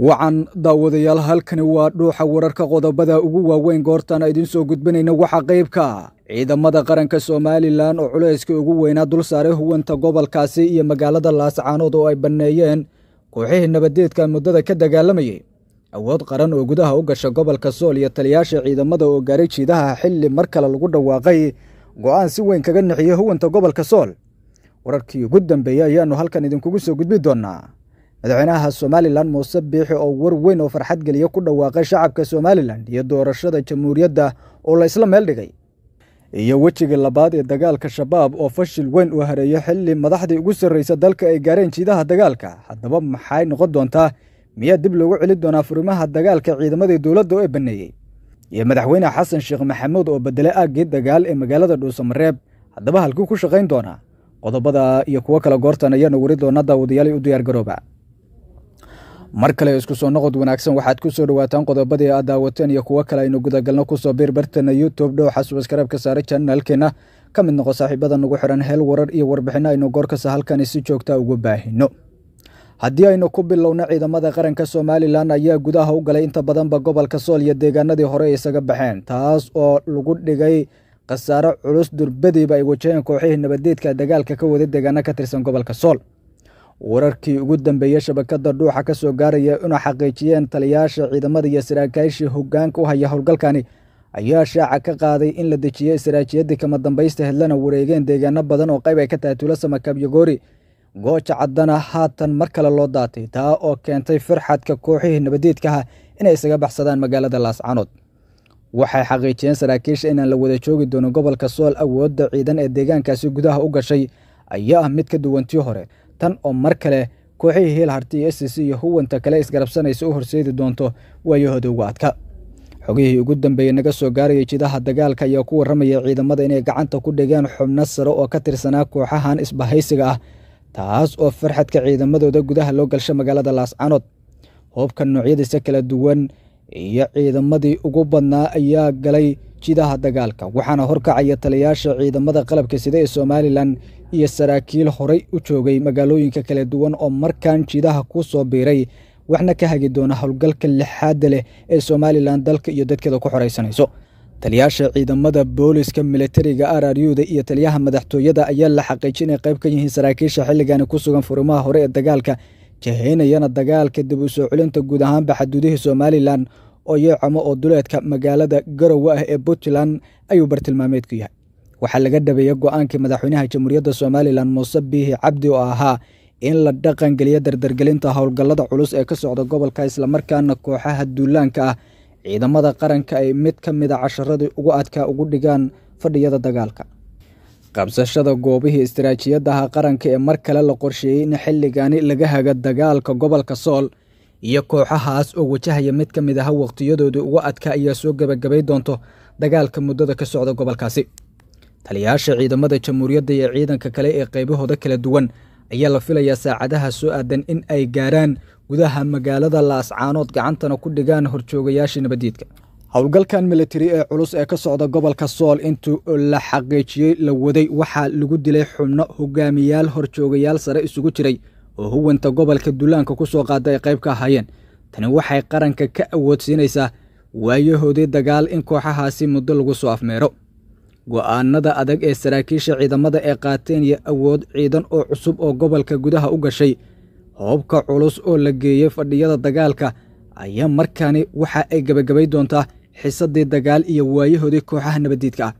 wacan daawadayaal halkani waa dhuuxa wararka qodobada ugu waaweyn goortaan idin soo gudbinayna waxa qaybka ciidamada qaranka somalilan oo culayska ugu weynaa dul saaray huwanta gobolkaasi iyo magaalada laascaanood oo ay banneeyeen kooxihii nabadeedka muddada ka dagaalamayay awood qaran oo gudaha u gasha gobolka sool iyo taliyaasha ciidamada oo gaaray jiidaha xilli mar kale lagu dhawaaqay go-aan si weyn kaga nixiya huwanta gobolka sool wararkii ugu dambeeyey ayaannu halkan idinkugu soo gudbi doonnaa madaxweynaha somalilan muuse biixi oo war weyn oo farxad geliya ku dhawaaqay shacabka somalilan iyo doorashada jamhuuriyadda oo la isla meel dhigay iyo wejigii labaad ee dagaalka shabaab oo fashil weyn uu hareeyo xilli madaxdii ugu sarraysa dalka ay gaareen jiidaha dagaalka haddaba maxay noqon doontaa miyaa dib loogu celin doonaa furimaha dagaalka ciidamadii dowladda ee banneeyey iyo madaxweyne xasan sheekh maxamuud oo beddelay aaggii dagaal ee magaalada dhuusamareeb haddaba halkuu ku shaqayn doonaa qodobada iyo kuwo kale goortan ayaanu weri doonaa daawadayaal u diyaargarooba mar kale isku soo noqod wanaagsan waxaad ku soo dhowaataan qodobadii aad daawateen iyo kuwo kale aynu gudagalno kusoo biirbartana youtube dhowxa subaskareebka saare janaalkeenna ka mid noqo saaxiibada nugu xiran heel warar iyo warbixinno aynu goorkasta halkani si joogta ugu baahino haddii aynu ku bilowno ciidamada qaranka somalilan ayaa gudaha u galay inta badanba gobolka sool iyo deegaanadii hore isaga baxeen taas oo lagu dhigay khasaaro culus durbadiiba ay wajaheen kooxihii nabadeedka dagaalka ka wada deegaano ka tirsan gobolka sool wararkii ugu dambeeyey shabakada dhuuxa ka soo gaaraya inuu xaqiijiyeen taliyaasha ciidamada iyo saraakiisha hoggaanka u haya howlgalkani ayaa shaaca ka qaaday in la dejiyey istaraatiijiyadii kama dambaysta hedlana wareegeen deegaano badan oo qayb ay ka tahay tuulasama kabyagoori gooja caddana haatan mar kale loo daatay taa oo keentay farxadka kooxihii nabadeedkaha inay isaga baxsadaan magaalada laascanood waxay xaqiijiyeen saraakiisha inaan la wada joogi doono gobolka sool awoodda ciidan ee deegaankaasi gudaha u gashay ayaa ah mid ka duwantii hore tan oo mar kale kooxihii hiilharti iyo c iyo huwanta kale isgarabsanaysa u horseedi doonto waayahooda ugu adka xogihii ugu dambeeyey naga soo gaarayay jidaha dagaalka ayaa ku warramaya ciidamada inay gacanta ku dhigeen xubno sare oo ka tirsanaa kooxahan isbahaysiga ah taas oo farxadka ciidamadooda gudaha loo galsha magaalada laascanood hoobka noocyadiisa kala duwan iyo ciidamadii ugu badnaa ayaa galay jidaha dagaalka waxaana horkacaya taliyaasha ciidamada qalabka sida ee somalilan iyo saraakiil horay u joogay magaalooyinka kala duwan oo markan jidaha ku soo biiray waxna ka hagi doona howlgalka lixaadda leh ee somalilan dalka iyo dadkeeda ku xoraysanayso taliyaasha ciidamada booliska militariga r r u da iyo taliyaha madaxtooyada ayaa la xaqiijinay qayb ka yihiin saraakiisha xilligani ku sugan furimaha hore ee dagaalka kaxeynayana dagaalka dib u soo celinta guud ahaanba xaduudihii somalilan oo yeecamo oo duleedka magaalada garowe ah ee puntland ayuu bartilmaameedku yahay waxaa laga dhabeeyey go-aankii madaxweynaha jamhuuriyadda somalilan muuse biihi cabdi oo ahaa in la dhaqan geliyo dardargelinta howlgallada culus ee ka socda gobolka islamarkaana kooxaha duulaanka ah ciidamada qaranka ay mid ka mid mida ah casharadii ugu adkaa ugu dhigaan fadhiyada dagaalka qabsashada goobihii istaraatiijiyadaha qaranka ee mar kale la qorsheeyey in xilligani laga haga dagaalka gobolka sool iyo kooxahaas oo wajahaya mid ka mid aha waqtiyadooda ugu adka ayaa soo gebagabay doonto dagaalka muddada ka socda gobolkaasi taliyaasha ciidamada jamhuuriyadda iyo ciidanka kale ee qaybahooda kala duwan ayaa la filayaa saacadaha soo aadan in ay gaaraan gudaha magaalada laascaanood gacantana ku dhigaan horjoogayaasha nabadiidka howlgalkan militari ee culus ee ka socda gobolka sool intii la xaqiijiyey la waday waxaa lagu dilay xubno hogaamiyaal horjoogayaal sare isugu jiray oo huwanta gobolka dullaanka ku soo qaada ay qayb ka ahaayeen tani waxay qaranka ka awoodsiinaysaa waayahoodii dagaal in kooxahaasi muddo lagu soo afmeero go'aanada adag ee saraakiisha ciidamada ee qaateen iyo awood ciidan oo cusub oo gobolka gudaha u gashay hoobka culus oo la geeyey fadhiyada dagaalka ayaa markani waxa ay gebagabay doontaa xisadii dagaal iyo waayahoodii kooxaha nabadiidka ah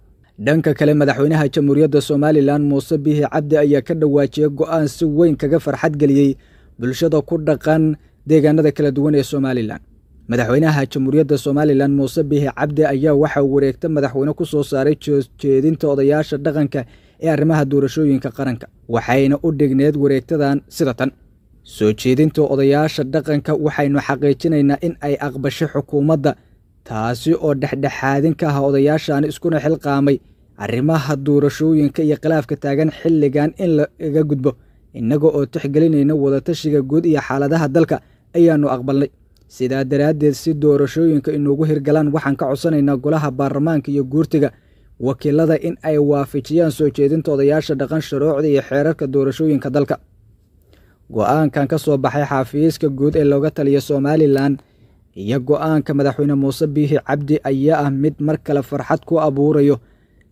dhanka kale madaxweynaha jamhuuriyadda somalilan muuse bihi cabdi ayaa ka dhawaajiyey go'aan si weyn kaga farxad geliyey bulshada ku dhaqan deegaanada kala duwan ee somalilan madaxweynaha jamhuuriyadda somalilan muuse bihi cabdi ayaa waxaa wareegta madaxweyne ku soo saaray jeedinta odayaasha dhaqanka ee arrimaha doorashooyinka qaranka waxayna u dhigneed wareegtadan sida tan soo jeedinta odayaasha dhaqanka waxaynu xaqiijinaynaa in ay aqbashay xukuumadda taasi oo dhexdhexaadin ka aha odayaashan iskuna xilqaamay arrimaha doorashooyinka iyo khilaafka taagan xilligan in laga gudbo innaga oo tixgelinayna wadatashiga guud iyo xaaladaha dalka ayaannu aqbalnay sidaa daraaddeed si doorashooyinka inoogu hirgalaan waxaan ka codsanaynaa golaha baarlamaanka iyo guurtiga wakiilada in ay waafajiyaan soo jeedinta odayaasha dhaqan shuruucda iyo xeerarka doorashooyinka dalka go'aankan ka soo baxay xafiiska guud ee looga taliya somalilan iyo go'aanka madaxweyne muuse biihi cabdi ayaa ah mid mar kale farxad ku abuurayo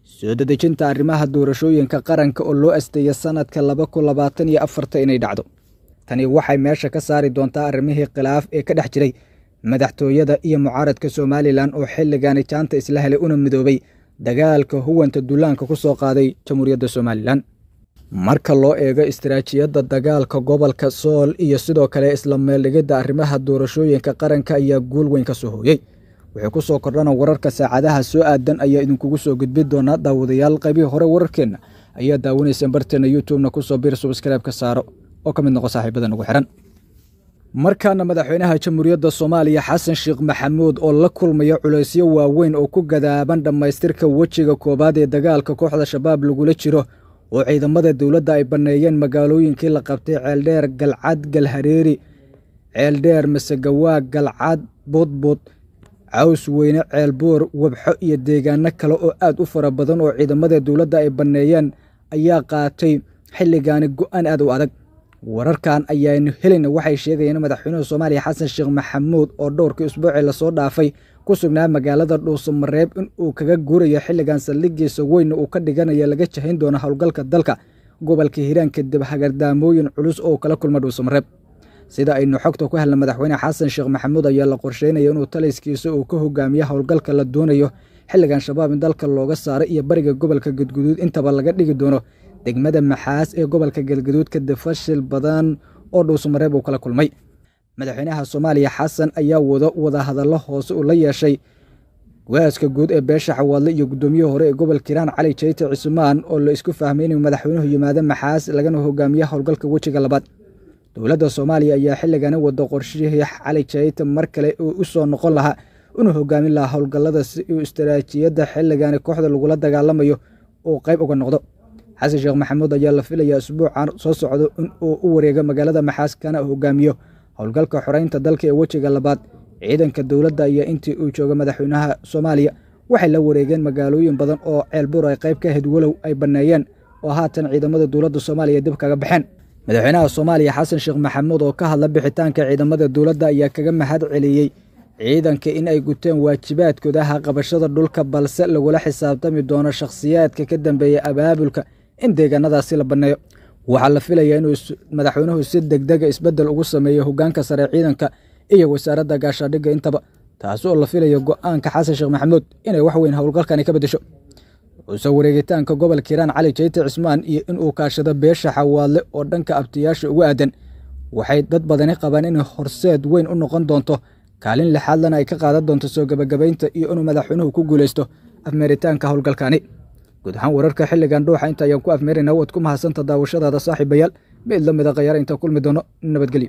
soo dedejinta arrimaha doorashooyinka qaranka oo loo asteeya sannadka laba kun labaatan iyo afarta inay dhacdo tani waxay meesha ka saari doontaa arrimihii khilaaf ee ka dhex jiray madaxtooyada iyo mucaaradka somalilan oo xilligani jaanta isla helay una midoobay dagaalka huwanta dullaanka ku soo qaaday jamhuuriyadda somalilan marka loo eego istaraatiijiyadda dagaalka gobolka sool iyo sidoo kale isla meeldhigidda arrimaha doorashooyinka qaranka ayaa guul weyn ka soo hooyey wixii ku soo kordhana wararka saacadaha soo aadan ayaa idinkugu soo gudbi doonaa daawadayaal qaybihii hore wararkeenna ayaa daawanayseen barteena youtubena kusoo biir subskriibka saaro oo ka mid noqo saaxiibada nagu xihan markaana madaxweynaha jamhuuriyadda soomaaliya xasan sheekh maxamuud oo la kulmaya culaysyo waaweyn oo ku gadaaban dhammaystirka wejiga koowaad ee dagaalka kooxda shabaab lagula jiro oo ciidamada dowladda ay banneeyeen magaalooyinkii la qabtay ceeldheer galcad galhareeri ceeldheer masegawaag galcad boodbood caws weyne ceelboor wabxo iyo deegaano kale oo aad u fara badan oo ciidamada dowladda ay banneeyeen ayaa qaatay xilligaani go'aan aad u adag wararkan ayaanu helayna waxay sheegayeen madaxweynaha soomaaliya xasan sheekh maxamuud oo dhowrkii usbuucii lasoo dhaafay ku sugnaa magaalada dhuusamareeb in uu kaga guurayo xilligan saldhiggiisa weyn uu ka dhiganayo laga jahayn doono howlgalka dalka gobolka hiiraan kadib hagardaamooyin culus oo kala kulma dhuusamareeb sida aynu xogta ku helna madaxweyne xasan sheekh maxamuud ayaa la qorsheynaya inuu talayskiisa uu ka hogaamiyo howlgalka la doonayo xilligan shabaab in dalka looga saaro iyo bariga gobolka gadguduud intaba laga dhigi doono degmada maxaas ee gobolka galgaduud kadib fashil badan oo dhuusamareeb uu kala kulmay madaxweynaha soomaaliya xasan ayaa wado wadahadallo hoose uu la yeeshay waaska guud ee beesha xawaadle iyo guddoomiyaha hore ee gobolka hiiraan cali jayte cismaan oo la isku fahmay inuu madaxweynuhu yimaado maxaas lagana hogaamiya howlgalka wejiga labaad dowladda soomaaliya ayaa xilligana wada qorshihii cali jayte mar kale uu u soo noqon lahaa una hogaamin lahaa howlgallada si uu istaraatiijiyadda xilligani kooxda lagula dagaalamayo uu qayb uga noqdo xasan sheekh maxamuud ayaa la filayaa isbuucan soo socdo in uu u wareego magaalada maxaas kana hogaamiyo howlgalka xoreynta dalka ee wejiga labaad ciidanka dowladda ayaa intii uu jooga madaxweynaha soomaaliya waxay la wareegeen magaalooyin badan oo ceelbuur ay qayb ka ahayd walow ay banneeyeen oo haatan ciidamada dowladda soomaaliya dib kaga baxeen madaxweynaha soomaaliya xasan sheekh maxamuud oo ka hadla bixitaanka ciidamada dowladda ayaa kaga mahad celiyey ciidanka in ay guteen waajibaadkooda aha qabashada dhulka balse lagula xisaabtami doono shakhsiyaadka ka dambeeya abaabulka in deegaanadaasi la banneeyo waxaa la filaya inuu madaxweynuhu si degdega ah isbeddel ugu sameeyo hoggaanka sare ciidanka iyo wasaaradda gaashaadhigga intaba taas oo la filayo go'aanka xasan sheekh maxamuud inay wax weyn howlgalkani ka beddesho wuxuuse wareegitaanka gobolka hiiraan cali jayte cismaan iyo inuu kaashado beesha xawaadle oo dhanka abtiyaasha ugu aadan waxay dad badani qabaan inay horseed weyn u noqon doonto kaalin lixaadlana ay ka qaadan doonto soo gabagabaynta iyo inuu madaxweynuhu ku guulaysto afmeeritaanka howlgalkani guud wararka xilligan dhuuxa inta ayaan ku afmeerayna waad ku mahadsanta daawashadaada saaxiibayaal mid la ah mida khayaara intaan kulmi doono nabadgelyo